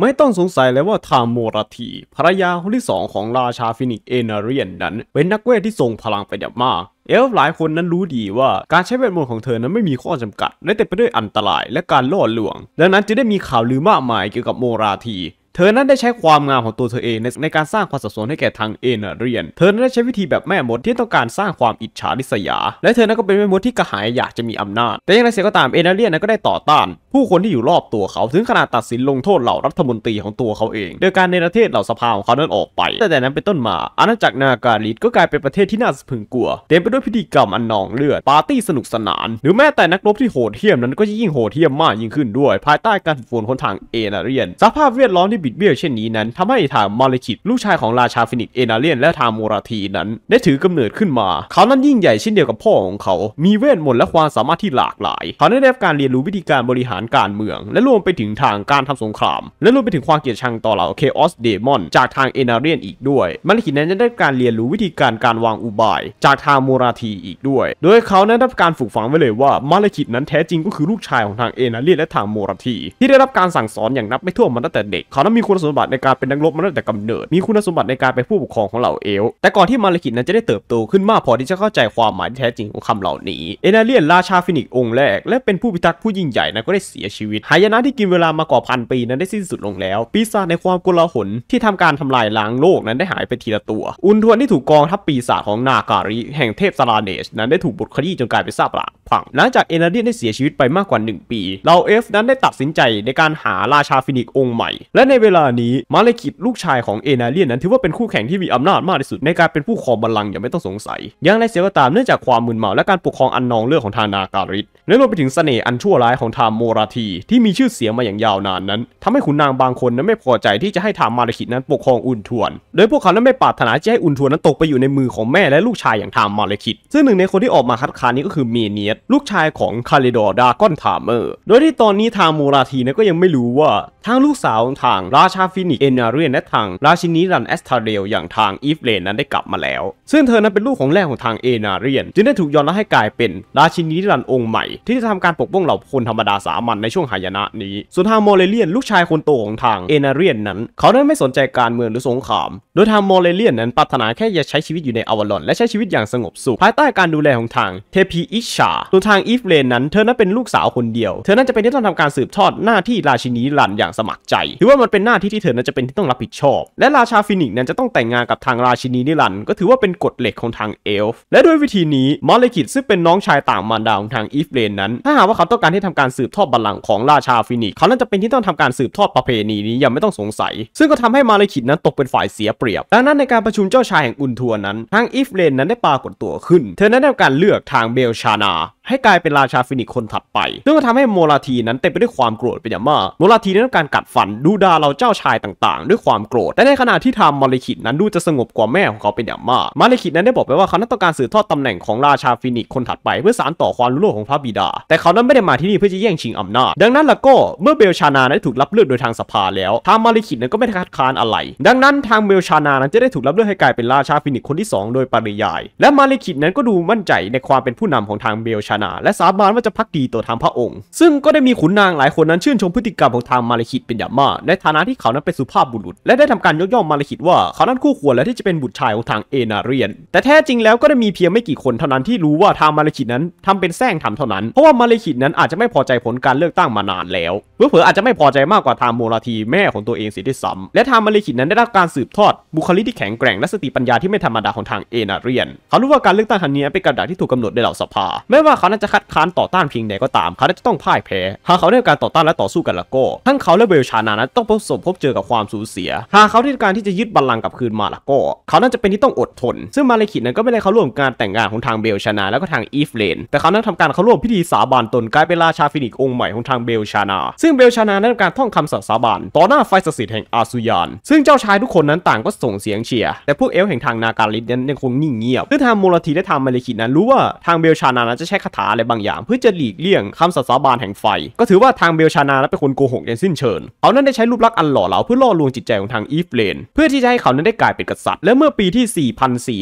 ไม่ต้องสงสัยเลยว่าทามโมราทีภรรยาคนที่สองของราชาฟินิกเอนาเรียนนั้น เป็นนักเวทที่ทรงพลังไปอย่างมาก เอลฟ์หลายคนนั้นรู้ดีว่าการใช้เวทมนต์ของเธอนั้นไม่มีข้อจำกัดและเต็มไปด้วยอันตรายและการล่อลวง ดังนั้นจึงได้มีข่าวลือมากมายเกี่ยวกับโมราทีธอนั้นได้ใช้ความงามของตัวเธอเองในการสร้างความสับสนให้แก่ทางเอเนเรียน เธอนั้นได้ใช้วิธีแบบแม่มด ที่ต้องการสร้างความอิจฉาริษยา และเธอนั้นก็เป็นแม่มดที่กระหายอยากจะมีอำนาจ แต่อย่างไรเสียก็ตามเอเนเรียนนั้นก็ได้ต่อต้าน ผู้คนที่อยู่รอบตัวเขาถึงขนาดตัดสินลงโทษเหล่ารัฐมนตรีของตัวเขาเอง โดยการในประเทศเหล่าสภาของเขานั้นออกไป แต่แต่นั้นเป็นต้นมา อาณาจักรนาการิสก็กลายเป็นประเทศที่น่าสะพึงกลัวเต็มไปด้วยพิธีกรรมอันนองเลือดปาร์ตี้สนุกสนาน หรือแม้แต่นักรบที่โหดเหี้ยมนั้นก็ยิ่งโหดเหี้ยมมากยิ่งขึ้นด้วย ภายใต้การฝึกฝนทางเอเนเรียน สภาพแวดล้อมที่บิดเบี้ยวเช่นนี้นั้นทำให้ทางมาลลคิดลูกชายของราชาฟินิกเอนาเลียนและทางโมราทีนั้น ได้ถือกำเนิดขึ้นมา เขานั้นยิ่งใหญ่เช่นเดียวกับพ่อของเขา มีเวทมนต์และความสามารถที่หลากหลาย เขาได้รับการเรียนรู้วิธีการบริหารการเมือง และรวมไปถึงทางการทำสงคราม และรวมไปถึงความเกลียดชังต่อเหล่าเคออสเดมอนจากทางเอนาเลียนอีกด้วยมาลลคิดนั้นได้การเรียนรู้วิธีการการวางอุบาย จากทางโมราทีอีกด้วย โดยเขานั้นได้รับการฝึกฝังไว้เลยว่ามาลลคิดนั้นแท้จริงก็คือลูกชายของทางเอนาเลียนและทางโมราที ที่ได้รับการสั่งสอนอย่างนับไม่ถ้วนมาตั้งแต่เด็กเขาและมีคุณสมบัติในการเป็นนักรบมาตั้งแต่กำเนิด มีคุณสมบัติในการเป็นผู้ปกครองของเหล่าเอลแต่ก่อนที่มาลิคิดนั้นจะได้เติบโตขึ้นมากพอที่จะเข้าใจความหมายที่แท้จริงของคำเหล่านี้ เอเนเลียน ราชาฟินิกองค์แรก และเป็นผู้พิทักษ์ผู้ยิ่งใหญ่นั้นก็ได้เสียชีวิต หายนะที่กินเวลามากว่าพันปีนั้นได้สิ้นสุดลงแล้ว ปีศาจในความกลาหลที่ทำการทำลายล้างโลกนั้นได้หายไปทีละตัว อุนทวนที่ถูกกองทัพปีศาจของนาการิแห่งเทพซาราเนชนั้นได้ถูกบดขยี้จนกลายเป็นซาบหลพังหลังจากเอนาเดียนได้เสียชีวิตไปมากกว่า 1 ปีเหล่าเอฟนั้นได้ตัดสินใจในการหาราชาฟินิกองค์ใหม่ และในเวลานี้มาเลคิดลูกชายของเอนาเดียนนั้นถือว่าเป็นคู่แข่งที่มีอำนาจมากที่สุด ในการเป็นผู้ครองบัลลังก์อย่างไม่ต้องสงสัย อย่างไรเสียก็ตามเนื่องจากความมึนเมาและการปกครองอันนองเลือดของทานาการิตและรวมไปถึงเสน่ห์อันชั่วร้ายของทามโมราทีที่มีชื่อเสียงมาอย่างยาวนานนั้น ทำให้ขุนนางบางคนนั้นไม่พอใจที่จะให้ทามมาเลคิดนั้นปกครองอุนทวน โดยพวกเขานั้นไม่ปรารถนาจะให้อุนทวนนั้นตกไปอยู่ในมือของแม่และลูกชายอย่างทามมาเลคิดซึ่งหนึ่งในคนที่ออกมาคัดค้านนี้ก็คือเมเนียสลูกชายของคาริดอร์ดากอนทามเมอร์ โดยที่ตอนนี้ทางมูราทีนะก็ยังไม่รู้ว่าทางลูกสาวทางราชาฟินิกเอนาเรียนและทางราชินีรันแอสทาเรลอย่างทางอีฟเลนนั้นได้กลับมาแล้ว ซึ่งเธอนั้นเป็นลูกของแรกของทางเอนาเรียนจึงได้ถูกยอมรับให้กลายเป็น ราชินีรันองค์ใหม่ ที่จะทำการปกป้องเหล่าคนธรรมดาสามัญในช่วงหายนะนี้ ส่วนทางมอเลเลียนลูกชายคนโตของทางเอนาเรียนนั้น เขาได้ไม่สนใจการเมืองหรือสงคราม โดยทางมอเลเลียนนั้นปรารถนาแค่จะใช้ชีวิตอยู่ในอวลอนและใช้ชีวิตอย่างสงบสุขภายใต้การดูแลของทางเทพีอิชาตัวทางอีฟเลนนั้นเธอนั้นเป็นลูกสาวคนเดียว เธอนั้นจะเป็นที่ต้องทำการสืบทอดหน้าที่ราชินีลันอย่างสมัครใจ ถือว่ามันเป็นหน้าที่ที่เธอนั้นจะเป็นที่ต้องรับผิดชอบ และราชาฟินิกนั้นจะต้องแต่งงานกับทางราชินีนิลันก็ถือว่าเป็นกฎเหล็กของทางเอลฟ์และด้วยวิธีนี้ มาเลคิด ซึ่งเป็นน้องชายต่างมารดาของทางอีฟเลนนั้นถ้าหากว่าเขาต้องการที่ทำการสืบทอดบัลลังก์ของราชาฟินิกเขานั้นจะเป็นที่ต้องทำการสืบทอดประเพณีนี้อย่างไม่ต้องสงสัย ซึ่งก็ทำให้มาเลคิดนั้นตกเป็นฝ่ายเสียเปรียบดังนั้นในการประชุมเจ้าชายแห่งอุนทัวนั้น ทางอีฟเลนนั้นได้ปรากฏตัวขึ้น เธอนั้นได้การเลือกทางเบลชานาให้กลายเป็นราชาฟินิกคนถัดไปซึ่งก็ทำให้โมราทีนั้นเต็มไปด้วยความโกรธเป็นอย่างมาก โมราทีนั้นต้องการกัดฟันดูดาเราเจ้าชายต่างๆด้วยความโกรธแต่ในขณะที่ทำมาริคิดนั้นดูจะสงบกว่าแม่ของเขาเป็นอย่างมาก มาริคิดนั้นได้บอกไปว่าเขานั้นต้องการสืบทอดตำแหน่งของราชาฟินิกคนถัดไป เพื่อสานต่อความรู้โลกของพระบิดา แต่เขานั้นไม่ได้มาที่นี่เพื่อจะแย่งชิงอำนาจดังนั้นแล้วก็เมื่อเบลชานานั้นถูกรับเลือกโดยทางสภาแล้วทางมาริคิดนั้นก็ไม่ได้คัดค้านอะไร ดังนั้น ทางเบลชานานั้นจะได้ถูกรับเลือกให้กลายเป็นราชาฟินิกคนที่ 2 โดยปริยายและมาริคิดนั้นก็ดูมั่นใจในความเป็นผู้นำของทางเบลชานาและสาบานว่าจะพักดีต่อทางพระองค์ ซึ่งก็ได้มีขุนนางหลายคนนั้นชื่น ชมพฤติกรรมของทางมาลคิดเป็นอย่างมาก ในฐานะที่เขานั้นเป็นสุภาพบุรุษ และได้ทำการยกย่องมาลคิดว่าเขานั้นคู่ควรและที่จะเป็นบุตรชายของทางเอนาเรียน แต่แท้จริงแล้วก็ได้มีเพียงไม่กี่คนเท่านั้นที่รู้ว่าทางมาลคิดนั้นทำเป็นแซงทำเท่านั้น เพราะว่ามาลคิดนั้นอาจจะไม่พอใจผลการเลือกตั้งมานานแล้วเพื่อเผออาจจะไม่พอใจมากกว่าทางโมราทีแม่ของตัวเองเสียด้วยซ้ำและทางมาลคิดนั้นได้รับการสืบทอดบุคลิกที่แข็งแกร่งและสติปัญญาที่ไม่ธรรมดาของทางเอนาเรียนเขารู้ว่าการเลือกตั้งครั้งนี้เป็นกระดาษที่ถูกกำหนดโดยเหล่าสภาแม้ว่าเขานั้นจะคัดค้านต่อต้านเพียงใดก็ตาม เขาจะต้องพ่ายแพ้หากเขาได้การต่อต้านและต่อสู้กันละก็ทั้งเขาและเบลชานานั้นต้องประสบพบเจอกับความสูญเสีย หากเขาได้การที่จะยึดบัลลังก์กับคืนมาละก็เขานั้นจะเป็นที่ต้องอดทน ซึ่งมาเลคิดนั้นก็ไม่ได้เข้าร่วมการแต่งงานของทางเบลชานาแล้วก็ทางอีฟเลน แต่เขานั้นทำการเข้าร่วมพิธีสาบานตนกลายเป็นราชาฟินิกองค์ใหม่ของทางเบลชานา ซึ่งเบลชานานั้นการท่องคำสัตย์สาบานต่อหน้าไฟศสิทธิ์แห่งอาซูยาน ซึ่งเจ้าชายทุกคนนั้นต่างก็ส่งเสียงเชียร์แต่พวกเอลแห่งทางนาการิสนั้นยังคงนิ่งเงียบซึ่งทางโมลทีและทางมาเลคิดนั้นรู้ว่าทางเบลชานานั้นจะใช้คาถาอะไรบางอย่างเพื่อจะหลีกเลี่ยงคำสัตสาบานแห่งไฟ ก็ถือว่าทางเบลชานาเป็นคนโกหกอย่างสิ้นเชิงเขานั้นได้ใช้รูปลักษณ์อันหล่อเหลาเพื่อล่อลวงจิตใจของทางอีฟเลนเพื่อที่จะให้เขานั้นได้กลายเป็นกษัตริย์และเมื่อปีที่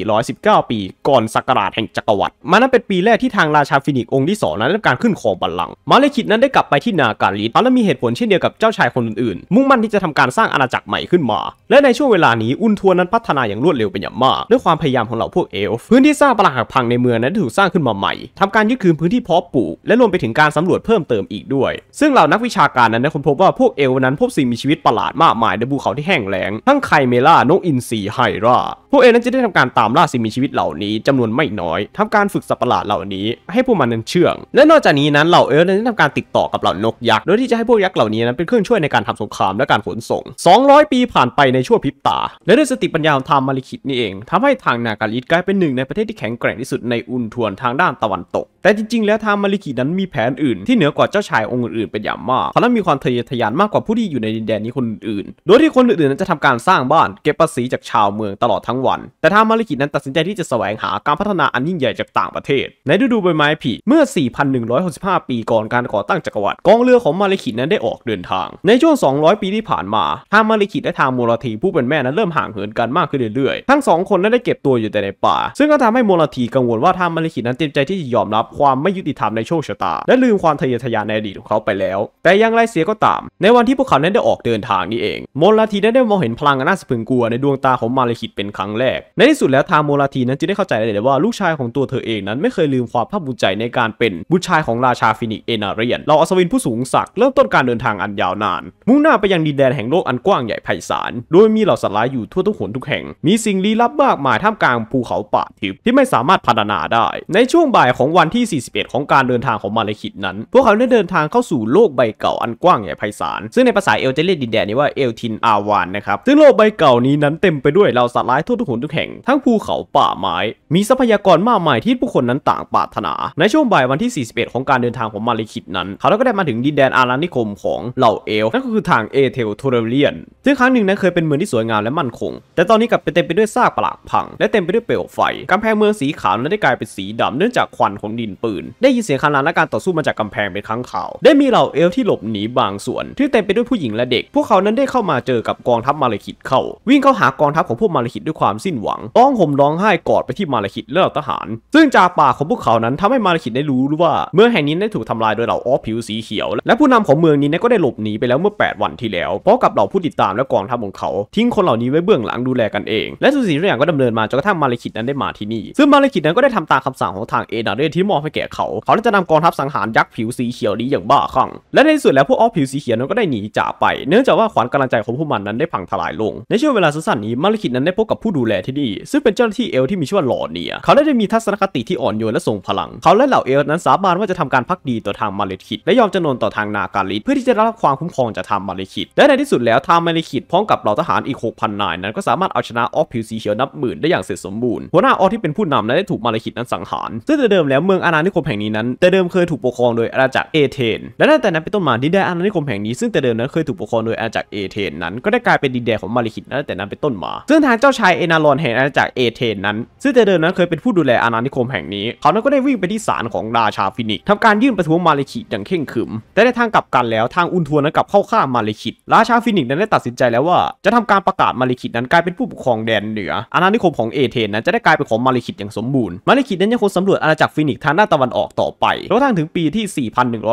4,419 ปีก่อนศักราชแห่งจักรวรรดิมันนั้นเป็นปีแรกที่ทางราชาฟินิกองค์ที่2นั้นได้การขึ้นครองบัลลังก์มาเลคิดนั้นได้กลับไปที่นาการิดเขาและมีเหตุผลเช่นเดียวกับเจ้าชายคนอื่นๆ มุ่งมั่นที่จะทำการสร้างอาณาจักรใหม่ขึ้นมา และในช่วงเวลานี้อุนทัวนั้นพัฒนาอย่างรวดเร็วเป็นอย่างมากด้วยความพยายามของเหล่าพวกเอลฟ์พื้นที่สร้างปราสาทพังในเมืองนั้นถูกสร้างขึ้นมาใหม่ ทำการยึคืนพื้นที่เพาะปลูกและรวมไปถึงการสำรวจเพิ่มเติมอีกด้วย ซึ่งเหล่านักวิชาการนั้นได้ค้นพบว่า พวกเอลนั้นพบสิ่งมีชีวิตประหลาดมากมายในภูเขาที่แห้งแล้ง ทั้งไคเมล่า นกอินทรีไฮราพวกเอลนั้นจะได้ทำการตามล่าสิ่งมีชีวิตเหล่านี้ จำนวนไม่น้อย ทำการฝึกสัตว์ประหลาดเหล่านี้ ให้พวกมันนั้นเชื่อง และนอกจากนี้นั้นเหล่าเอลนั้นได้ทำการติดต่อกับเหล่านกยักษ์ โดยที่จะให้พวกยักษ์เหล่านี้นั้นเป็นเครื่องช่วยในการทำสงครามและการขนส่ง 200 ปีผ่านไปในชั่วพริบตา และด้วยสติปัญญาของทามมาลิคิดนี่เองทำให้ทางนาการิดกลายเป็นหนึ่ง ในประเทศที่แข็งแกร่งที่สุดในอุนทวนทางด้านตะวันตกแต่จริงๆ แล้วทางมาริกินั้นมีแผนอื่น ที่เหนือกว่าเจ้าชายองค์อื่นๆ เป็นอย่างมากเขาต้องมีความทะเยอทะยานมากกว่าผู้ที่อยู่ในดินแดนนี้คนอื่นๆ โดยที่คนอื่นๆนั้นจะทำการสร้างบ้าน เก็บภาษีจากชาวเมืองตลอดทั้งวัน แต่ทางมาริกินั้นตัดสินใจที่จะแสวงหาการพัฒนาอันยิ่งใหญ่จากต่างประเทศ ในฤดูใบไม้ผลิเมื่อ 4,165 ปีก่อนการก่อตั้งจักรวรรดิกองเรือของมาริกินั้นได้ออกเดินทาง ในช่วง 200 ปีที่ผ่านมาทางมาริกิและทางมูราทีผู้เป็นแม่นั้นเริ่มห่างเหินกันมากขึ้นเรื่อย ๆ ทั้งสองคนนั้นได้เก็บตัวอยู่แต่ในป่าซึ่งก็ทำให้มูราทีกังวลว่าทางมาริกินั้นเต็มใจที่จะยอมรับความไม่ยุติธรรมในโชคชะตา และลืมความทะเยอทะยานในอดีตของเขาไปแล้ว แต่อย่างไรเสียก็ตาม ในวันที่พวกเขานั้นได้ออกเดินทางนี้เองโมลาทีนั้นได้มองเห็นพลังอันน่าสะพึงกลัวในดวงตาของมาเลคิดเป็นครั้งแรก ในที่สุดแล้วทางโมลาทีนั้นจึงได้เข้าใจเลยว่าลูกชายของตัวเธอเองนั้นไม่เคยลืมความภาคภูมิใจในการเป็นบุตรชายของราชาฟินิกเอนาเรียนเราอัศวินผู้สูงศักดิ์เริ่มต้นการเดินทางอันยาวนานมุ่งหน้าไปยังดินแดนแห่งโลกอันกว้างใหญ่ไพศาลโดยมีเหล่าสัตว์ร้ายอยู่ทั่วทุกหนทุกแห่ง มีสิ่งลี้ลับมากมายท่ามกลางภูเขาป่าทิพย์ที่ไม่สามารถพัฒนาได้ ในช่วงบ่ายของวันที่ที่41 ของการเดินทางของมาลาคิดนั้น พวกเขาได้เดินทางเข้าสู่โลกใบเก่าอันกว้างใหญ่ไพศาล ซึ่งในภาษาเอลจะเรียกดินแดนนี้ว่าเอลทินอาวานนะครับ ซึ่งโลกใบเก่านี้นั้นเต็มไปด้วยเหล่าสัตว์ร้ายทั่วทุกหนทุกแห่ง ทั้งภูเขาป่าไม้ มีทรัพยากรมากมายที่ผู้คนนั้นต่างปรารถนา ในช่วงบ่ายวันที่ 41 ของการเดินทางของมาลาคิดนั้น เขาก็ได้มาถึงดินแดนอารันนิคมของเหล่าเอล นั่นก็คือทางเอเทลทูเรเลียน ซึ่งครั้งหนึ่งนั้นเคยเป็นเมืองที่สวยงามและมั่นคง แต่ตอนนี้กลับเต็มไปด้วยซากปรักพัง และเต็มไปด้วยเปลวไฟกำแพงเมืองสีขาวนั้นได้กลายเป็นสีดำเนื่องจากควันของดินปืนได้ยินเสียงคำรามและการต่อสู้มาจากกำแพงเป็นครั้งข่าวได้มีเหล่าเอลที่หลบหนีบางส่วน ที่เต็มไปด้วยผู้หญิงและเด็ก พวกเขานั้นได้เข้ามาเจอกับกองทัพมาลาคิดเข้าวิ่งเข้าหากองทัพของพวกมาลาคิดด้วยความสิ้นหวังร้องห่มร้องไห้กอดไปที่มาลาคิดและเหล่าทหาร ซึ่งจากปากของพวกเขานั้นทำให้มาลาคิดได้รู้ว่า เมืองแห่งนี้ได้ถูกทำลายโดยเหล่าออฟผิวสีเขียว และผู้นำของเมืองนี้ก็ได้หลบหนีไปแล้วเมื่อ 8 วันที่แล้วเพราะกับเหล่าผู้ติดตามและกองทัพของเขา ทิ้งคนเหล่านี้ไว้เบื้องหลังดูแลกันเองและทุกสิ่งทุกอย่างก็ดำเนินมาจนกระทั่งมาลาคิดนั้นได้มาที่นี่ซึ่งมาลาคิดนั้นก็ได้ทำตามคำสั่งของทางเอดาเดที่มอบให้แก่เขา เขาจะนำกองทัพสังหารยักษ์ ผิวสีเขียวนี้อย่างบ้าคลั่ง และในที่สุดแล้ว พวกออฟผิวสีเขียวนั้นก็ได้หนีจากไป เนื่องจากว่าขวานกำลังใจของพวกมันนั้นได้พังทลาย ลง ในช่วงเวลาสั้นๆนี้มาริคิดนั้นได้พบกับผู้ดูแลที่นี่ซึ่งเป็นเจ้าหน้าที่เอลที่มีชื่อว่าหลอเนีย เขาได้มีทัศนคติที่อ่อนโยนและทรงพลัง เขาและเหล่าเอลนั้นสาบานว่าจะทำการพักดีต่อทางมาริคิดและยอมจำนนต่อทางนาการลิดเพื่อที่จะรับความคุ้มครองจากทางมาริคิด และในที่สุดแล้วทางมาริคิด พร้อมกับเหล่าทหารอีก6,000นายนั้นก็สามารถเอาชนะออฟผิวสีเขียวนับหมื่นได้อย่างเสร็จสมบูรณ์หัวหน้าออที่เป็นผู้นำนั้นได้ถูกมาริคิดนั้นสังหารซึ่งแต่เดิมแล้วเมืองอาณาณานิคมแห่งนี้นั้นแต่เดิมเคยถูกปกครองโดยอาณาจักรเอเธนและตั้งแต่นั้นเป็นต้นมาดินแดนอาณานิคมแห่งนี้ ซึ่งแต่เดิมนั้นเคยถูกปกครองโดยอาณาจักรเอเธนนั้นก็ได้กลายเป็นดินแดนของมาริคิดตั้งแต่นั้นเป็นต้นมาซึ่งทางเจ้าชายเอนารอนแห่งอาณาจักรเอเธนนั้นซึ่งแต่เดิมนั้นเคยเป็นผู้ดูแลอาณานิคมแห่งนี้ เขานั้นก็ได้วิ่งไปที่ศาลของราชาฟินิกทำการยื่นประท้วงมาริคิดอย่างเข่งขึมแต่ในทางกลับกันแล้วทางอุนทัวนั้นกลับเข้าข้ามมาริคิดราชาฟินิกนั้นได้ตัดสินใจแล้วว่าจะทำการประกาศมาริคิดนั้นกลายเป็นผู้ปกครองแดนเหนืออาณานิคมของเอเธนนั้นจะได้กลายเป็นของมาริคิดอย่างสมบูรณ์มาริคิดนั้นยังคงสำรวจอาณาจักรฟินิกทั้งด้านตะวันออกต่อไปจนกระทั่งถึงปีที่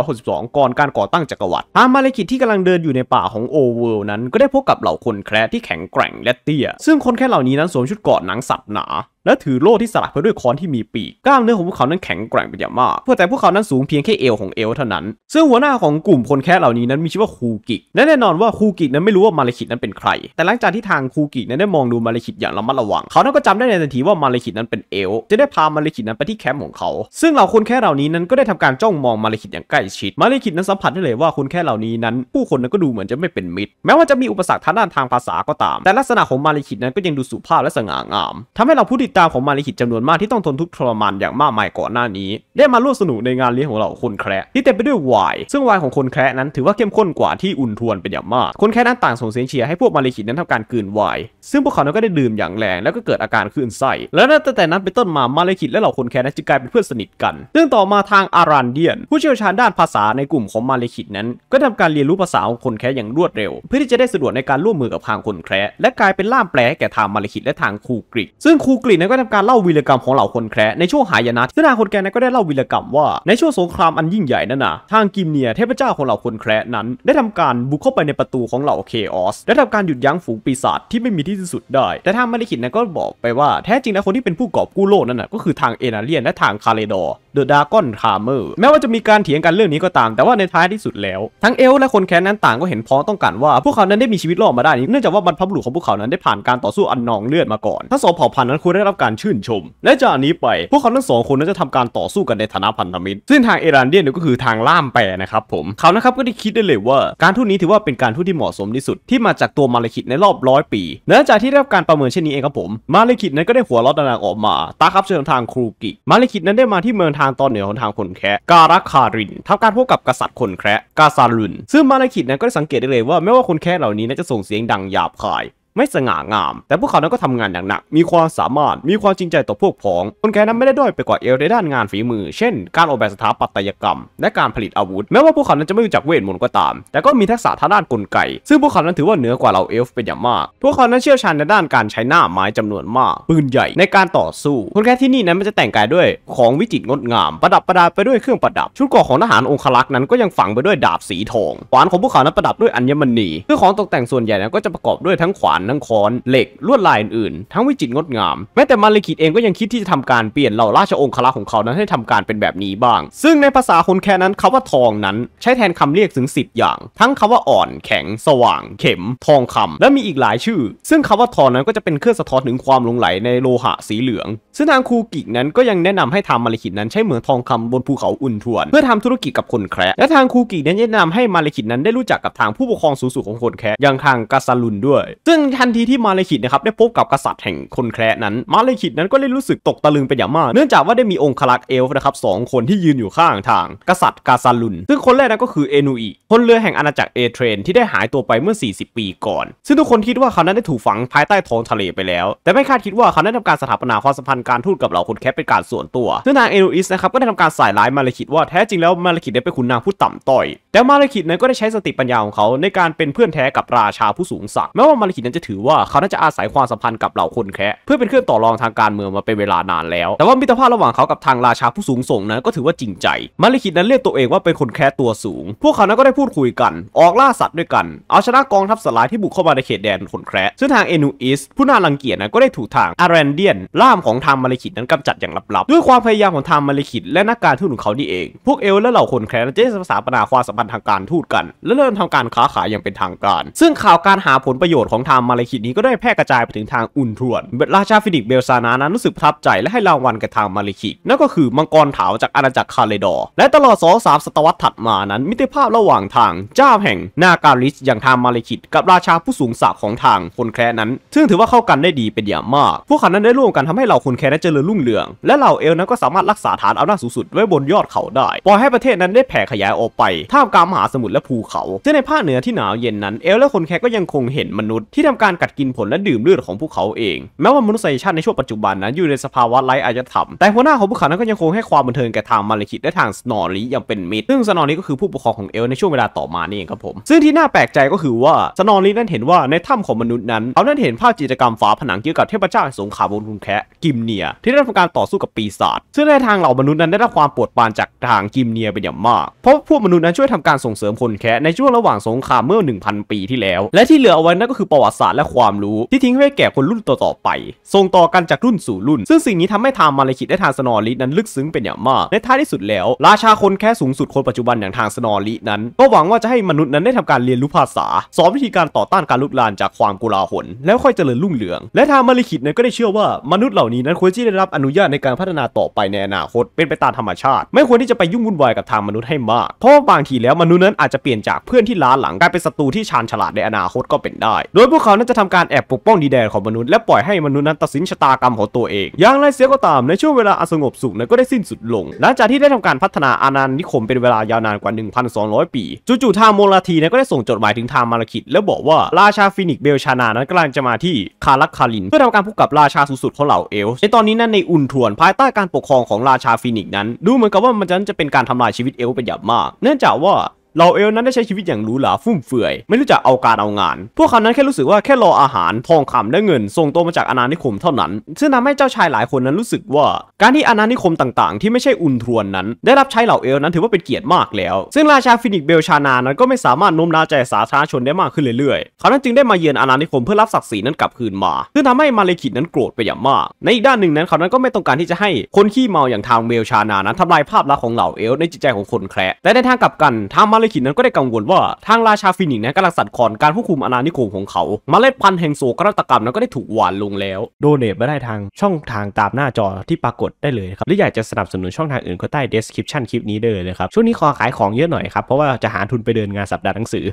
4162 ก่อนการก่อตั้งจักรวรรดิฮามาเลคิดที่กำลังเดินอยู่ในป่าของโอเวิลนั้น ก็ได้พบกับเหล่าคนแคร์ที่แข็งแกร่งและเตี้ย ซึ่งคนแค่เหล่านี้นั้นสวมชุดเกราะหนังสัตว์หนาและถือโล่ที่สลักไปด้วยค้อนที่มีปีกกล้ามเนื้อของพวกเขานั้นแข็งแกร่งเป็นอย่างมากเพื่อแต่พวกเขานั้นสูงเพียงแค่เอวของเอวเท่านั้น ซึ่งหัวหน้าของกลุ่มคนแค่เหล่านี้นั้นมีชื่อว่าคูกิกและแน่นอนว่าคูกิกนั้นไม่รู้ว่ามาเลคิตนั้นเป็นใคร แต่หลังจากที่ทางคูกิกนั้นได้มองดูมาเลคิตอย่างระมัดระวัง เขานั้นก็จำได้ในทันทีว่ามาเลคิตนั้นเป็นเอวจะได้พามาเลคิตนั้นไปที่แคมป์ของเขา ซึ่งเหล่าคนแค่เหล่านี้นั้นก็ได้ทำการจ้องมองมาเลคิตอย่างใกล้ชิด มาเลคิตนั้นสัมผัสได้เลยว่าคนแค่เหล่านี้นั้น ผู้คนนั้นก็ดูเหมือนจะไม่เป็นมิตรแม้ว่าจะมีอุปสรรคทางด้านทางภาษาก็ตามแต่ลักษณะของมาเลคิตนั้นก็ยังดูสุภาพและสง่างาม ทำให้เราผู้ติดตาของมาริคิตจำนวนมากที่ต้องทนทุกข์ทรมานอย่างมากมายก่อนหน้านี้ ได้มาร่วมสนุกในงานเลี้ยงของเราคนแคระที่เต็มไปด้วยวายซึ่งวายของคนแคระนั้นถือว่าเข้มข้นกว่าที่อุ่นทวนเป็นอย่างมาก คนแคระนั้นต่างส่งเสียงเชียร์ให้พวกมาริคิตนั้นทำการกืนวายซึ่งพวกเขานั้นก็ได้ดื่มอย่างแรง แล้วก็เกิดอาการคลื่นไส้และตั้งแต่นั้นเป็นต้นมามาริคิตและเหล่าคนแคระนั้นจึงกลายเป็นเพื่อนสนิทกันเรื่องต่อมาทางอารันเดียน ผู้เชี่ยวชาญด้านภาษาในกลุ่มของมาริคิตนั้น ก็ทำการเรียนรู้ภาษาของคนแคร์อย่างรวดเร็ว เพื่อที่จะได้สะดวกในการร่วมมือกับทางคนแคร์และกลายเป็นล่ามแปลให้แก่ทางมาริคิและทางคูกริซึ่งคูกรินก็ทำการเล่าวีรกรรมของเหล่าคนแคร์ในช่วงหายนะซึ่งนาคนแก่นั้นก็ได้เล่าวีรกรรมว่าในช่วงสงครามอันยิ่งใหญ่นั้นนะ ทางกิมเนียเทพเจ้าของเหล่าคนแคร์นั้น ได้ทำการบุกเข้าไปในประตูของเหล่าเคออสและทำการหยุดยั้งฝูงปีศาจที่ไม่มีที่สิ้นสุดได้ แต่ทางมาริคิดนั้นก็บอกไปว่าแท้จริงแล้วคนที่เป็นผู้กอบกู้โลกนั้นนะก็คือทางเอนาเลียนและทางคาเลดอร์ The Dragon c h a ม m e r แม้ว่าจะมีการเถียงกันเรื่องนี้ก็ตามแต่ว่าในท้ายที่สุดแล้ว ทั้งเอลและคนแค้นนั้นต่างก็เห็นพ้องต้องการว่า พวกเขานั้นได้มีชีวิตรอดมาได้เนื่องจากว่าบรรพบุรุษของพวกเขานั้นได้ผ่านการต่อสู้อันนองเลือดมาก่อนท้าสองเผ่าพันธุ์นั้นควรได้รับการชื่นชมและจากนี้ไปพวกเขาทั้งสองคนนั้นจะทำการต่อสู้กันในฐานะพันธมิตรซึ่งทางเอรันเดียนก็คือทางล่ามแปรนะครับผมเขานะครับก็ได้คิดได้เลยว่า การทุนนี้ถือว่าเป็นการทุนที่เหมาะสมที่สุดที่มาจากตัวมาลิคิดในรอบร้อยปีเนื่องจากที่ได้รับการประเมินเช่นนี้เองครับผมมาลิคิดนั้นก็ได้หัวเราะดังออกมา ตาครับเชิญทางครูกิ มาลิคิดนั้นได้มาที่เมืองทางตอนเหนือของทางขนแคะการักคารินทำการพบกับกษัตริย์ขนแคะกาซาลุนซึ่งมาลาคิดนั้นก็ได้สังเกตได้เลยว่าไม่ว่าคนแคะเหล่านี้นั้นจะส่งเสียงดังหยาบคายไม่สง่างาม แต่พวกเขานั้นก็ทำงานอย่างหนักมีความสามารถ มีความจริงใจต่อพวกพ้อง คนแก่นั้นไม่ได้ด้อยไปกว่าเอลในด้านงานฝีมือ เช่น การออกแบบสถาปัตยกรรม และการผลิตอาวุธ แม้ว่าพวกเขานั้นจะไม่รู้จักเวทมนต์ก็ตาม แต่ก็มีทักษะทางด้านกลไกซึ่งพวกเขานั้นถือว่าเหนือกว่าเราเอลฟ์เป็นอย่างมาก พวกเขานั้นเชี่ยวชาญในด้านการใช้หน้าไม้จำนวนมากปืนใหญ่ในการต่อสู้ คนแก่ที่นี่นั้นมันจะแต่งกายด้วยของวิจิตรงดงาม ประดับประดาไปด้วยเครื่องประดับ ชุดกราะของทหารองคลักษ์นั้นก็ยังฝังไปด้วยดาบสีทองขวานของพวกเขานั้นประดับด้วยอัญมณีเรื่อของตกแต่งส่วนใหญ่นั้นก็จะประกอบด้วยทั้งขวานทั้งค้อนเหล็ก ลวดลายอื่นๆ ทั้งวิจิตรงดงาม แม้แต่มาริคิดเองก็ยังคิดที่จะทำการเปลี่ยนเหล่าราชองครักษ์ของเขานั้นให้ทำการเป็นแบบนี้บ้าง ซึ่งในภาษาคนแค่นั้นคาว่าทองนั้น ใช้แทนคำเรียกถึง10อย่าง ทั้งคำว่าอ่อน แข็ง สว่าง เข็มทองคำและมีอีกหลายชื่อ ซึ่งคำว่าทองนั้นก็จะเป็นเครื่องสะท้อนถึงความหลงไหลในโลหะสีเหลือง ซึ่งทางครูกิกนั้นก็ยังแนะนำให้ทำมาริคิดนั้นใช้เหมืองทองคำบนภูเขาอุ่นทวน เพื่อทำธุรกิจกับคนแคร์และทางครูกิกนั้นแนะนำให้มาริคิดนั้นได้รู้จักกับทางผู้ปกครองสูงสุดของคนแคร์อย่างทางกาซาลุนด้วย ซึ่งทันทีที่มาเลคิดนะครับได้พบกับกษัตริย์แห่งคนแคร์นั้น มาเลคิดนั้นก็เลยรู้สึกตกตะลึงเป็นอย่างมาก เนื่องจากว่าได้มีองค์คลักเอลฟ์นะครับสองคนที่ยืนอยู่ข้างทางกษัตริย์กาซาลุน ซึ่งคนแรกนั้นก็คือ เอนูอิคนเรือแห่งอาณาจักรเอเทรน ที่ได้หายตัวไปเมื่อ 40 ปีก่อน ซึ่งทุกคนคิดว่าเขานั้นได้ถูกฝังภายใต้ท้องทะเลไปแล้ว แต่ไม่คาดคิดว่าเขาได้ทำการสถาปนาความสัมพันธ์การทูตกับเหล่าคนแคร์เป็นการส่วนตัวซึ่งนางเอนูอิสนะครับก็ได้ทำการใส่ร้ายมาเลคิดว่าแท้จริงแล้วมาเลคิดได้ไปคุณนางผู้ต่ำต้อย แต่มาเลคิดนั้นก็ได้ใช้สติปัญญาของเขาในการเป็นเพื่อนแท้กับราชาผู้สูงศักดิ์แม้ว่ามาเลคิดนั้นจะถือว่าเขาน่าจะอาศัยความสัมพันธ์กับเหล่าคนแคะเพื่อเป็นเครื่องต่อรองทางการเมืองมาเป็นเวลานานแล้ว แต่ว่ามิตรภาพระหว่างเขากับทางราชาผู้สูงส่งนั้นก็ถือว่าจริงใจ มาริคิดนั้นเรียกตัวเองว่าเป็นคนแคะตัวสูง พวกเขานั้นก็ได้พูดคุยกันออกล่าสัตว์ด้วยกัน เอาชนะกองทัพสลายที่บุกเข้ามาในเขตแดนคนแคะซึ่งทางเอนูอิสผู้น่ารังเกียจนั้นก็ได้ถูกทางอารันเดียนล่ามของทางมาริคิดนั้นกำจัดอย่างลับๆ ด้วยความพยายามของทางมาริคิด และนักการทูตของเขานี่เอง พวกเอลและเหล่าคนแค่จะได้สถาปนาความสัมพันธ์ทางการทูตกัน และเริ่มทำการค้าขายอย่างเป็นทางการ ซึ่งข่าวการหาผลประโยชน์ของทางมามาเลคิดนี้ก็ได้แพร่กระจายไปถึงทางอุนทวนราชาฟินิกเบลซานานั้นรู้สึกประทับใจและให้รางวัลกับทางมาเลคิดนั่นก็คือมังกรถาวจากอาณาจักรคาเลดอและตลอดสองสามศตวรรษถัดมานั้นมิตรภาพระหว่างทางเจ้าแห่งนาการิสอย่างทางมาเลคิดกับราชาผู้สูงศักดิ์ของทางคนแคร์นั้น ซึ่งถือว่าเข้ากันได้ดีเป็นอย่างมาก พวกเขานั้นได้ร่วมกันทำให้เหล่าคนแคร์นั้นเจริญรุ่งเรือง และเหล่าเอลนั้นก็สามารถรักษาฐานอำนาจสูงสุดไว้บนยอดเขาได้ปล่อยให้ประเทศนั้นได้แผ่ขยายออกไปท่ามกลางมหาสมุทรและภูเขาซึ่งในภาคเหนือที่หนาวเย็นนั้นเอลและคนแคร์ก็ยังคงเห็นมนุษย์ที่ทำการกัดกินผลและดื่มเลือดของพวกเขาเอง แม้ว่ามนุษยชาติในช่วงปัจจุบันนั้นอยู่ในสภาวะไร้อารยธรรม แต่หัวหน้าของพวกเขานั้นก็ยังคงให้ความบันเทิงแก่ทางมาลิคิดและทางสนอรีอย่างเป็นมิตรซึ่งสนอรีก็คือผู้ปกครองของเอลในช่วงเวลาต่อมานี่เองครับผม ซึ่งที่น่าแปลกใจก็คือว่าสนอรีนั้นเห็นว่าในถ้ำของมนุษย์นั้นเขานั้นเห็นภาพจิตรกรรมฝาผนังเกี่ยวกับเทพเจ้าสงขาบนคุณแคกิมเนีย ที่ได้ทำการต่อสู้กับปีศาจซึ่งในทางเหล่ามนุษย์นั้นได้รับความปวดปานจากทางกิมเนียเป็นอย่างมากเพราะพวกมนุษย์นั้นช่วยทำการส่งเสริมคนแค ในช่วงระหว่างสงครามเมื่อ1000 ปีที่แล้วและที่เหลือเอาไว้นั่นก็คือประวัติศารและความรู้ที่ทิ้งไว้แก่คนรุ่นต่อๆไป ส่งต่อกันจากรุ่นสู่รุ่น ซึ่งสิ่งนี้ทำให้ทางมาลิคิดและทางสนอรินั้นลึกซึ้งเป็นอย่างมาก ในท้ายที่สุดแล้ว ราชาคนแค่สูงสุดคนปัจจุบันอย่างทางสนอรินั้น ก็หวังว่าจะให้มนุษย์นั้นได้ทำการเรียนรู้ภาษาสอนวิธีการต่อต้านการลุกลานจากความกุลาหลแล้วค่อยเจริญรุ่งเรือง และทางมาลิคิดนั้นก็ได้เชื่อว่ามนุษย์เหล่านี้นั้นควรที่ได้รับอนุญาตในการพัฒนาต่อไปในอนาคต เป็นไปตามธรรมชาติ ไม่ควรที่จะไปยุ่งวุ่นวายกับทางมนุษย์ให้มากเพราะบางทีแล้วมนุษย์นั้นอาจจะเปลี่ยนจากเพื่อนที่ล้าหลังกลายเป็นศัตรูที่ชาญฉลาดในอนาคตก็เป็นได้โดยพวกเขานั้นจะทำการแอบปกป้องดีแดนของมนุษย์ และปล่อยให้มนุษย์นั้นตัดสินชะตากรรมของตัวเอง อย่างไรเสียก็ตามในช่วงเวลาอันสงบสุขนั้นก็ได้สิ้นสุดลง หลังจากที่ได้ทำการพัฒนาอาณานิคมเป็นเวลายาวนานกว่า 1,200 ปีจู่ๆทางโมลาทีนั้นก็ได้ส่งจดหมายถึงทางมาลคิด และบอกว่าราชาฟินิกเบลชานานั้นกำลังจะมาที่คารักคาลิน เพื่อทำการพบกับราชาสูงสุดของเหล่าเอลส์ในตอนนี้นั้นในอุนทวนภายใต้การปกครองของราชาฟินิกนั้นดูเหมือนกับว่ามันจะเป็นการทำลายชีวิตเอลเป็นอย่างมาก เนื่องจากว่าเหล่าเอลนั้นได้ใช้ชีวิตอย่างหรูหราฟุ่มเฟือย ไม่รู้จักเอาการเอางาน พวกเขานั้นแค่รู้สึกว่าแค่รออาหารทองคำและเงินส่งตัวมาจากอาณานิคมเท่านั้น ซึ่งทำให้เจ้าชายหลายคนนั้นรู้สึกว่า การที่อาณานิคมต่างๆ ที่ไม่ใช่อุนทรวนนั้น ได้รับใช้เหล่าเอลนั้นถือว่าเป็นเกียรติมากแล้ว ซึ่งราชาฟินิกเบลชานานั้นก็ไม่สามารถโน้มน้าวใจสาธารณชนได้มากขึ้นเรื่อยๆเขานั้นจึงได้มาเยือนอาณานิคมเพื่อรับศักดิ์ศรีนั้นกลับคืนมาซึ่งทำให้มาเลคิดนั้นโกรธไปอย่างมาก ในอีกด้านหนึ่งนั้นเขานั้นก็ไม่ต้องการที่จะให้คนขี้เมาอย่างทางเบลชานานั้นทาลายภาพลักษณ์ของเหล่าเอลในจิตใจของคนแคร์แต่ในทางกลับกันทางมาเลลิขินนั้นก็ได้กังวลว่า ทางราชาฟินิกนั้นกำลังสั่นคลอนการควบคุมอาณานิคมของเขาเมล็ดพันธุ์แห่งโศกนาฏกรรมนั้นก็ได้ถูกหวานลงแล้ว โดเนทม่ได้ทางช่องทางตามหน้าจอที่ปรากฏได้เลยครับ หรืออยากจะสนับสนุนช่องทางอื่นก็ใต้เดสคริปชั o นคลิปนี้ได้เลยนะครับ ช่วงนี้ขอขายของเยอะหน่อยครับ เพราะว่าจะหาทุนไปเดินงานสัปดาห์หนังสือ